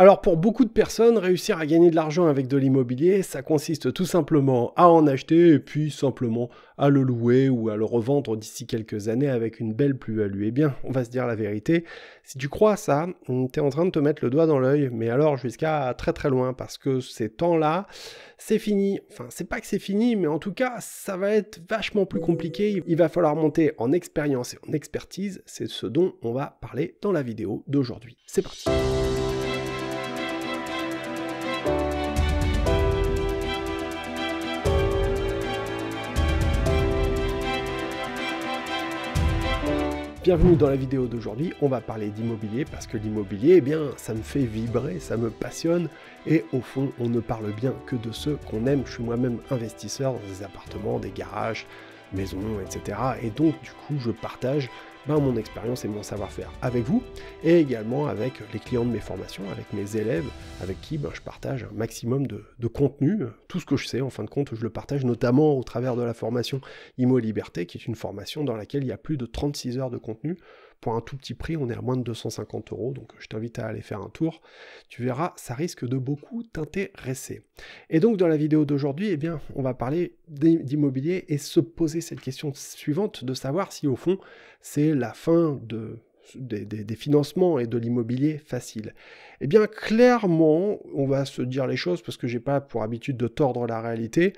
Alors pour beaucoup de personnes, réussir à gagner de l'argent avec de l'immobilier, ça consiste tout simplement à en acheter et puis simplement à le louer ou à le revendre d'ici quelques années avec une belle plus-value. Eh bien, on va se dire la vérité, si tu crois ça, hmm, tu es en train de te mettre le doigt dans l'œil, mais alors jusqu'à très très loin, parce que ces temps-là, c'est fini. Enfin, c'est pas que c'est fini, mais en tout cas, ça va être vachement plus compliqué. Il va falloir monter en expérience et en expertise, c'est ce dont on va parler dans la vidéo d'aujourd'hui. C'est parti Bienvenue dans la vidéo d'aujourd'hui, on va parler d'immobilier parce que l'immobilier, eh bien, ça me fait vibrer, ça me passionne et au fond, on ne parle bien que de ceux qu'on aime. Je suis moi-même investisseur dans des appartements, des garages, maison, etc. Et donc, du coup, je partage ben, mon expérience et mon savoir-faire avec vous et également avec les clients de mes formations, avec mes élèves, avec qui ben, je partage un maximum de, de, contenu. Tout ce que je sais, en fin de compte, je le partage notamment au travers de la formation Imo Liberté, qui est une formation dans laquelle il y a plus de 36 heures de contenu pour un tout petit prix, on est à moins de 250 euros, donc je t'invite à aller faire un tour. Tu verras, ça risque de beaucoup t'intéresser. Et donc dans la vidéo d'aujourd'hui, eh bien, on va parler d'immobilier et se poser cette question suivante de savoir si au fond c'est la fin des, des, financements et de l'immobilier facile. Eh bien, clairement, on va se dire les choses parce que j'ai pas pour habitude de tordre la réalité.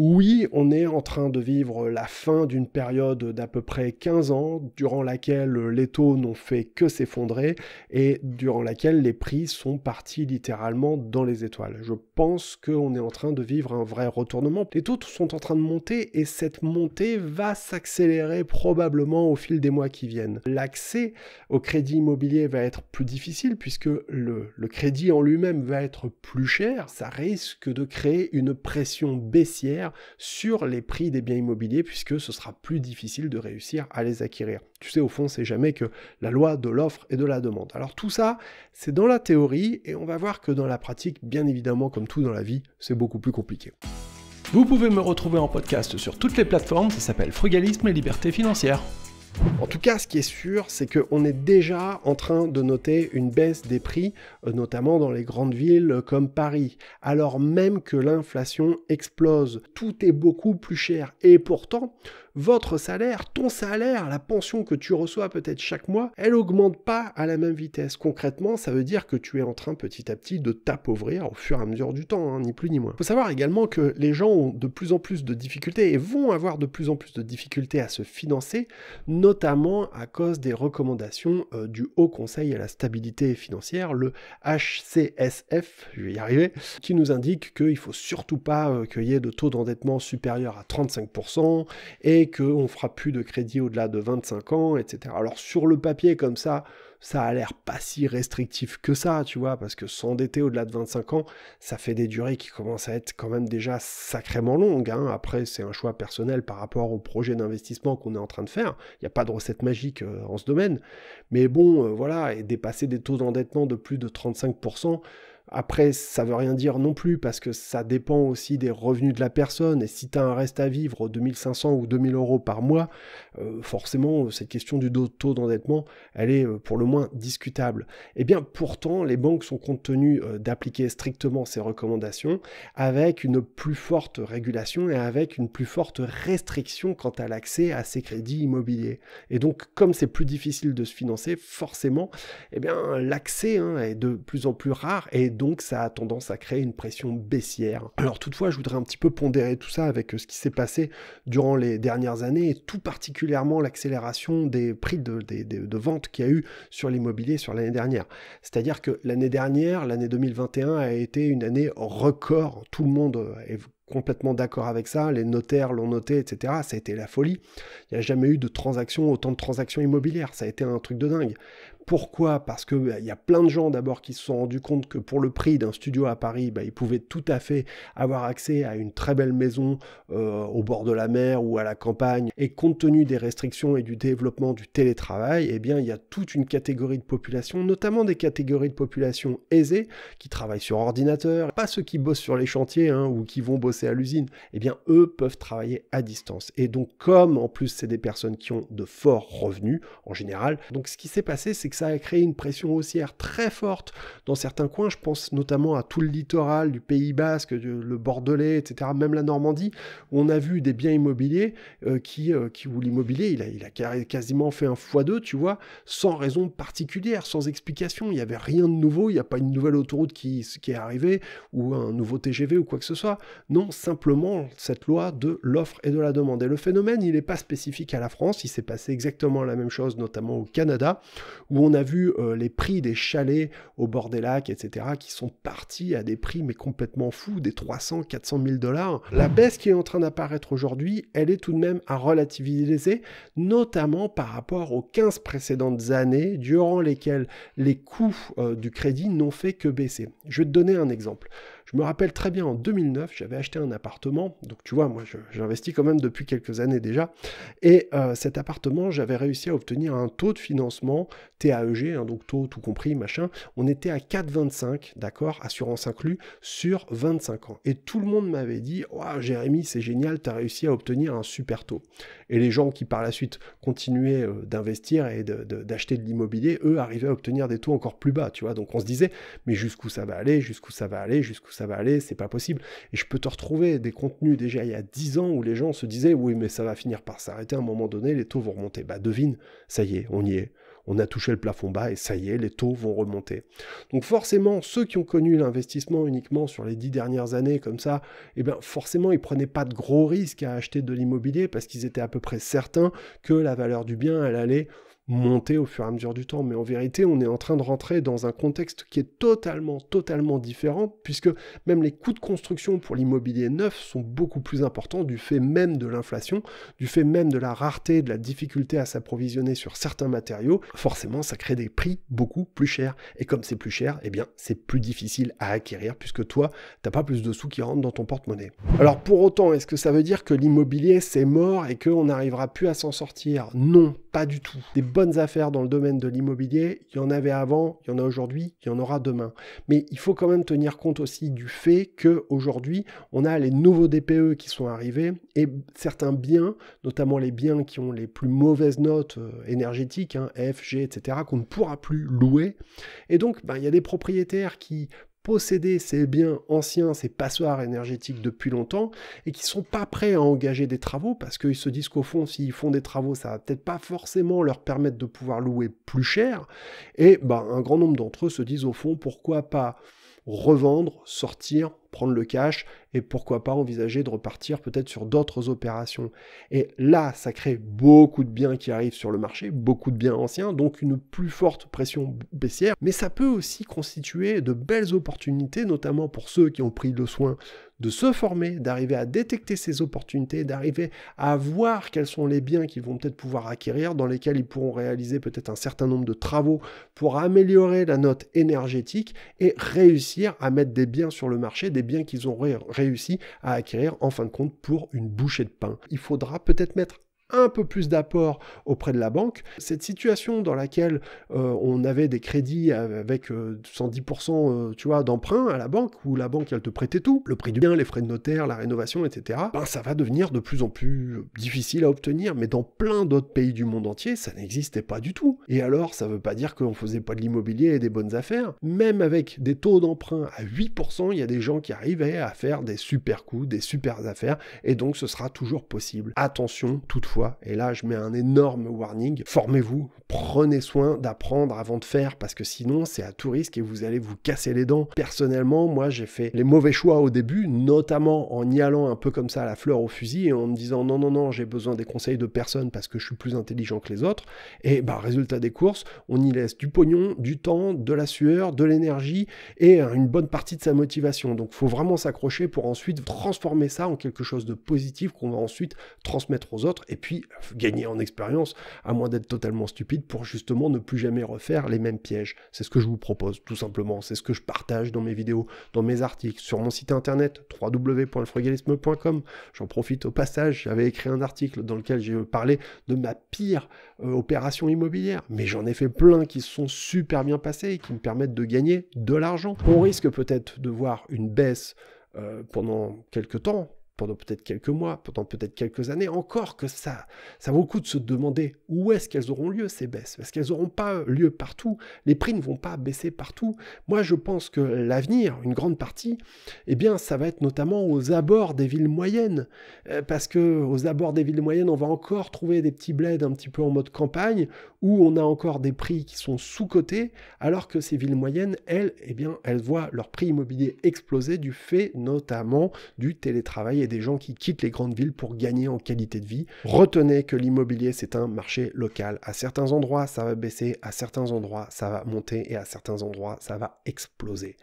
Oui, on est en train de vivre la fin d'une période d'à peu près 15 ans, durant laquelle les taux n'ont fait que s'effondrer et durant laquelle les prix sont partis littéralement dans les étoiles. Je pense qu'on est en train de vivre un vrai retournement. Les taux sont en train de monter et cette montée va s'accélérer probablement au fil des mois qui viennent. L'accès au crédit immobilier va être plus difficile puisque le, crédit en lui-même va être plus cher. Ça risque de créer une pression baissière sur les prix des biens immobiliers puisque ce sera plus difficile de réussir à les acquérir. Tu sais, au fond, c'est jamais que la loi de l'offre et de la demande. Alors tout ça, c'est dans la théorie et on va voir que dans la pratique, bien évidemment, comme tout dans la vie, c'est beaucoup plus compliqué. Vous pouvez me retrouver en podcast sur toutes les plateformes, ça s'appelle Frugalisme et Liberté financière. En tout cas, ce qui est sûr, c'est qu'on est déjà en train de noter une baisse des prix, euh, notamment dans les grandes villes euh, comme Paris, alors même que l'inflation explose. Tout est beaucoup plus cher. Et pourtant, votre salaire, ton salaire, la pension que tu reçois peut-être chaque mois, elle augmente pas à la même vitesse. Concrètement, ça veut dire que tu es en train petit à petit de t'appauvrir au fur et à mesure du temps, hein, ni plus ni moins. Il Faut savoir également que les gens ont de plus en plus de difficultés et vont avoir de plus en plus de difficultés à se financer, notamment à cause des recommandations euh, du Haut Conseil à la stabilité financière, le HCSF, je vais y arriver, qui nous indique qu'il faut surtout pas euh, qu'il y ait de taux d'endettement supérieur à 35% et qu'on fera plus de crédit au-delà de 25 ans, etc. Alors sur le papier comme ça, ça a l'air pas si restrictif que ça, tu vois, parce que s'endetter au-delà de 25 ans, ça fait des durées qui commencent à être quand même déjà sacrément longues. Hein. Après, c'est un choix personnel par rapport au projet d'investissement qu'on est en train de faire. Il n'y a pas de recette magique euh, en ce domaine. Mais bon, euh, voilà, et dépasser des taux d'endettement de plus de 35%, après, ça veut rien dire non plus parce que ça dépend aussi des revenus de la personne. Et si tu as un reste à vivre, de 2500 ou 2000 euros par mois, euh, forcément, euh, cette question du taux d'endettement, elle est euh, pour le moins discutable. Et eh bien, pourtant, les banques sont compte d'appliquer strictement ces recommandations avec une plus forte régulation et avec une plus forte restriction quant à l'accès à ces crédits immobiliers. Et donc, comme c'est plus difficile de se financer, forcément, et eh bien, l'accès hein, est de plus en plus rare et donc ça a tendance à créer une pression baissière. Alors toutefois, je voudrais un petit peu pondérer tout ça avec euh, ce qui s'est passé durant les dernières années, et tout particulièrement l'accélération des prix de, vente qu'il y a eu sur l'immobilier sur l'année dernière. C'est-à-dire que l'année dernière, l'année 2021 a été une année record, tout le monde euh, est complètement d'accord avec ça, les notaires l'ont noté, etc. Ça a été la folie. Il n'y a jamais eu de transactions autant de transactions immobilières, ça a été un truc de dingue. Pourquoi Parce que bah, il y a plein de gens d'abord qui se sont rendus compte que pour le prix d'un studio à Paris, bah, ils pouvaient tout à fait avoir accès à une très belle maison euh, au bord de la mer ou à la campagne. Et compte tenu des restrictions et du développement du télétravail, eh bien, il y a toute une catégorie de population, notamment des catégories de population aisées qui travaillent sur ordinateur, pas ceux qui bossent sur les chantiers hein, ou qui vont bosser à l'usine. Eh bien, eux peuvent travailler à distance. Et donc, comme en plus c'est des personnes qui ont de forts revenus en général, donc ce qui s'est passé, c'est que ça a créé une pression haussière très forte dans certains coins. Je pense notamment à tout le littoral du Pays Basque, le Bordelais, etc. Même la Normandie, où on a vu des biens immobiliers euh, qui, euh, qui, où l'immobilier, il a, quasiment fait un fois deux, tu vois, sans raison particulière, sans explication. Il n'y avait rien de nouveau, il n'y a pas une nouvelle autoroute qui, qui est arrivée ou un nouveau TGV ou quoi que ce soit. Non, simplement cette loi de l'offre et de la demande. Et le phénomène, il n'est pas spécifique à la France, il s'est passé exactement la même chose, notamment au Canada, où on on a vu euh, les prix des chalets au bord des lacs, etc., qui sont partis à des prix mais complètement fous, des 300, 400 000 dollars. La baisse qui est en train d'apparaître aujourd'hui, elle est tout de même à relativiser, notamment par rapport aux 15 précédentes années durant lesquelles les coûts euh, du crédit n'ont fait que baisser. Je vais te donner un exemple. Je me rappelle très bien en 2009, j'avais acheté un appartement, donc tu vois, moi j'investis quand même depuis quelques années déjà, et euh, cet appartement, j'avais réussi à obtenir un taux de financement TAEG, hein, donc taux tout compris, machin, on était à 4,25, d'accord, assurance inclus, sur 25 ans. Et tout le monde m'avait dit, wow, Jérémy, c'est génial, tu as réussi à obtenir un super taux. Et les gens qui par la suite continuaient euh, d'investir et d'acheter de, de l'immobilier, eux arrivaient à obtenir des taux encore plus bas, tu vois, donc on se disait, mais jusqu'où ça va aller, jusqu'où ça va aller, jusqu'où ça va aller, c'est pas possible. Et je peux te retrouver des contenus déjà il y a 10 ans où les gens se disaient oui, mais ça va finir par s'arrêter à un moment donné, les taux vont remonter. Bah devine, ça y est, on y est. On a touché le plafond bas et ça y est, les taux vont remonter. Donc forcément, ceux qui ont connu l'investissement uniquement sur les dix dernières années comme ça, eh bien forcément, ils prenaient pas de gros risques à acheter de l'immobilier parce qu'ils étaient à peu près certains que la valeur du bien, elle allait monter au fur et à mesure du temps. Mais en vérité, on est en train de rentrer dans un contexte qui est totalement, totalement différent, puisque même les coûts de construction pour l'immobilier neuf sont beaucoup plus importants du fait même de l'inflation, du fait même de la rareté, de la difficulté à s'approvisionner sur certains matériaux. Forcément, ça crée des prix beaucoup plus chers. Et comme c'est plus cher, eh bien, c'est plus difficile à acquérir, puisque toi, t'as pas plus de sous qui rentrent dans ton porte-monnaie. Alors pour autant, est-ce que ça veut dire que l'immobilier, c'est mort et qu'on n'arrivera plus à s'en sortir Non, pas du tout. Des bonnes affaires dans le domaine de l'immobilier, il y en avait avant, il y en a aujourd'hui, il y en aura demain. Mais il faut quand même tenir compte aussi du fait que aujourd'hui, on a les nouveaux DPE qui sont arrivés et certains biens, notamment les biens qui ont les plus mauvaises notes euh, énergétiques, hein, F, G, etc., qu'on ne pourra plus louer. Et donc, ben, il y a des propriétaires qui posséder ces biens anciens, ces passoires énergétiques depuis longtemps, et qui sont pas prêts à engager des travaux, parce qu'ils se disent qu'au fond, s'ils font des travaux, ça va peut-être pas forcément leur permettre de pouvoir louer plus cher, et ben, un grand nombre d'entre eux se disent au fond, pourquoi pas revendre, sortir, prendre le cash et pourquoi pas envisager de repartir peut-être sur d'autres opérations. Et là, ça crée beaucoup de biens qui arrivent sur le marché, beaucoup de biens anciens, donc une plus forte pression baissière, mais ça peut aussi constituer de belles opportunités, notamment pour ceux qui ont pris le soin de se former, d'arriver à détecter ces opportunités, d'arriver à voir quels sont les biens qu'ils vont peut-être pouvoir acquérir, dans lesquels ils pourront réaliser peut-être un certain nombre de travaux pour améliorer la note énergétique et réussir à mettre des biens sur le marché, bien qu'ils ont réussi à acquérir en fin de compte pour une bouchée de pain. Il faudra peut-être mettre un peu plus d'apport auprès de la banque. Cette situation dans laquelle euh, on avait des crédits avec 110% euh, euh, tu vois, d'emprunt à la banque, où la banque elle te prêtait tout, le prix du bien, les frais de notaire, la rénovation, etc., ben, ça va devenir de plus en plus difficile à obtenir. Mais dans plein d'autres pays du monde entier, ça n'existait pas du tout. Et alors, ça ne veut pas dire qu'on faisait pas de l'immobilier et des bonnes affaires. Même avec des taux d'emprunt à 8%, il y a des gens qui arrivaient à faire des super coups, des super affaires, et donc ce sera toujours possible. Attention toutefois et là, je mets un énorme warning. Formez-vous, prenez soin d'apprendre avant de faire, parce que sinon, c'est à tout risque et vous allez vous casser les dents. Personnellement, moi, j'ai fait les mauvais choix au début, notamment en y allant un peu comme ça à la fleur au fusil et en me disant non, non, non, j'ai besoin des conseils de personne parce que je suis plus intelligent que les autres. Et bah, résultat des courses, on y laisse du pognon, du temps, de la sueur, de l'énergie et une bonne partie de sa motivation. Donc, faut vraiment s'accrocher pour ensuite transformer ça en quelque chose de positif qu'on va ensuite transmettre aux autres et puis gagner en expérience, à moins d'être totalement stupide, pour justement ne plus jamais refaire les mêmes pièges. C'est ce que je vous propose, tout simplement. C'est ce que je partage dans mes vidéos, dans mes articles, sur mon site internet www.frugalisme.com. J'en profite au passage, j'avais écrit un article dans lequel j'ai parlé de ma pire euh, opération immobilière, mais j'en ai fait plein qui sont super bien passés et qui me permettent de gagner de l'argent. On risque peut-être de voir une baisse euh, pendant quelques temps, pendant peut-être quelques mois, pendant peut-être quelques années, encore que ça, ça vaut le coup de se demander où est-ce qu'elles auront lieu ces baisses, parce qu'elles n'auront pas lieu partout, les prix ne vont pas baisser partout. Moi, je pense que l'avenir, une grande partie, eh bien, ça va être notamment aux abords des villes moyennes, euh, parce que aux abords des villes moyennes, on va encore trouver des petits bleds un petit peu en mode campagne, où on a encore des prix qui sont sous-cotés, alors que ces villes moyennes, elles, eh bien, elles voient leur prix immobilier exploser du fait notamment du télétravail des gens qui quittent les grandes villes pour gagner en qualité de vie. Retenez que l'immobilier, c'est un marché local. À certains endroits, ça va baisser, à certains endroits, ça va monter et à certains endroits, ça va exploser.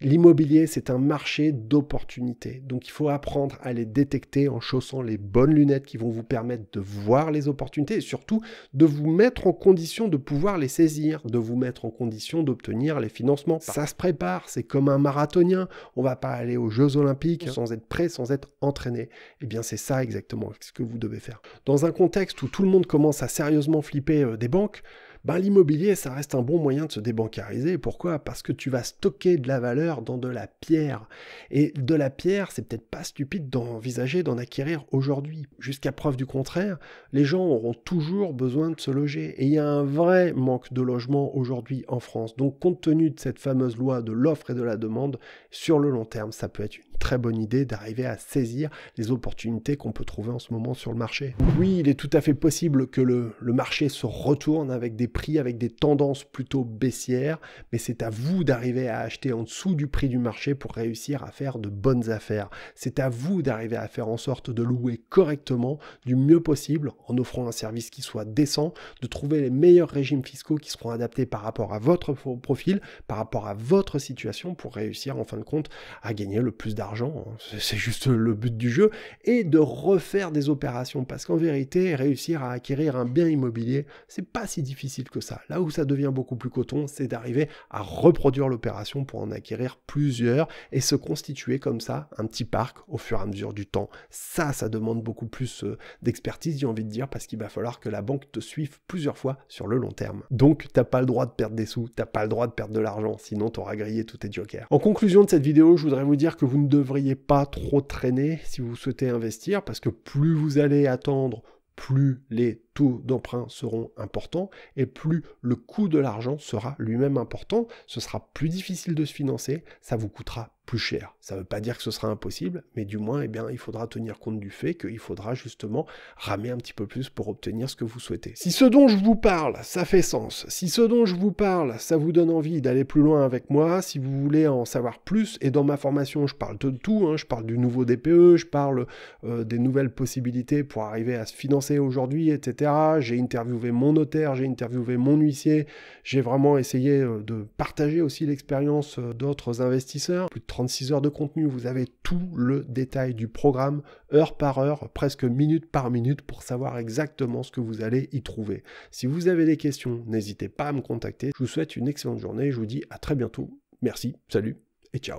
L'immobilier, c'est un marché d'opportunités. Donc il faut apprendre à les détecter en chaussant les bonnes lunettes qui vont vous permettre de voir les opportunités et surtout de vous mettre en condition de pouvoir les saisir, de vous mettre en condition d'obtenir les financements. Ça se prépare, c'est comme un marathonien. On va pas aller aux Jeux Olympiques sans être prêt, sans être entraîner. Eh bien, c'est ça exactement ce que vous devez faire. Dans un contexte où tout le monde commence à sérieusement flipper euh, des banques, ben, l'immobilier, ça reste un bon moyen de se débancariser. Pourquoi Parce que tu vas stocker de la valeur dans de la pierre. Et de la pierre, c'est peut-être pas stupide d'envisager d'en acquérir aujourd'hui. Jusqu'à preuve du contraire, les gens auront toujours besoin de se loger. Et il y a un vrai manque de logement aujourd'hui en France. Donc, compte tenu de cette fameuse loi de l'offre et de la demande, sur le long terme, ça peut être une très bonne idée d'arriver à saisir les opportunités qu'on peut trouver en ce moment sur le marché. Oui, il est tout à fait possible que le, marché se retourne avec des prix, avec des tendances plutôt baissières, mais c'est à vous d'arriver à acheter en dessous du prix du marché pour réussir à faire de bonnes affaires. C'est à vous d'arriver à faire en sorte de louer correctement, du mieux possible, en offrant un service qui soit décent, de trouver les meilleurs régimes fiscaux qui seront adaptés par rapport à votre profil, par rapport à votre situation pour réussir en fin de compte à gagner le plus d'argent Hein. c'est juste le but du jeu, et de refaire des opérations. Parce qu'en vérité, réussir à acquérir un bien immobilier, c'est pas si difficile que ça. Là où ça devient beaucoup plus coton, c'est d'arriver à reproduire l'opération pour en acquérir plusieurs et se constituer comme ça un petit parc au fur et à mesure du temps. Ça, ça demande beaucoup plus euh, d'expertise, j'ai envie de dire, parce qu'il va falloir que la banque te suive plusieurs fois sur le long terme. Donc, tu t'as pas le droit de perdre des sous, t'as pas le droit de perdre de l'argent, sinon tu auras grillé tout tes jokers. En conclusion de cette vidéo, je voudrais vous dire que vous ne devez devriez pas trop traîner si vous souhaitez investir, parce que plus vous allez attendre, plus les taux d'emprunt seront importants et plus le coût de l'argent sera lui-même important. Ce sera plus difficile de se financer, ça vous coûtera cher. Ça veut pas dire que ce sera impossible, mais du moins, eh bien, il faudra tenir compte du fait qu'il faudra justement ramer un petit peu plus pour obtenir ce que vous souhaitez. Si ce dont je vous parle, ça fait sens, si ce dont je vous parle, ça vous donne envie d'aller plus loin avec moi, si vous voulez en savoir plus, et dans ma formation, je parle de tout, hein, je parle du nouveau DPE, je parle euh, des nouvelles possibilités pour arriver à se financer aujourd'hui, etc. J'ai interviewé mon notaire, j'ai interviewé mon huissier, j'ai vraiment essayé euh, de partager aussi l'expérience euh, d'autres investisseurs, plus de 30 36 heures de contenu, vous avez tout le détail du programme, heure par heure, presque minute par minute, pour savoir exactement ce que vous allez y trouver. Si vous avez des questions, n'hésitez pas à me contacter. Je vous souhaite une excellente journée, je vous dis à très bientôt. Merci, salut et ciao.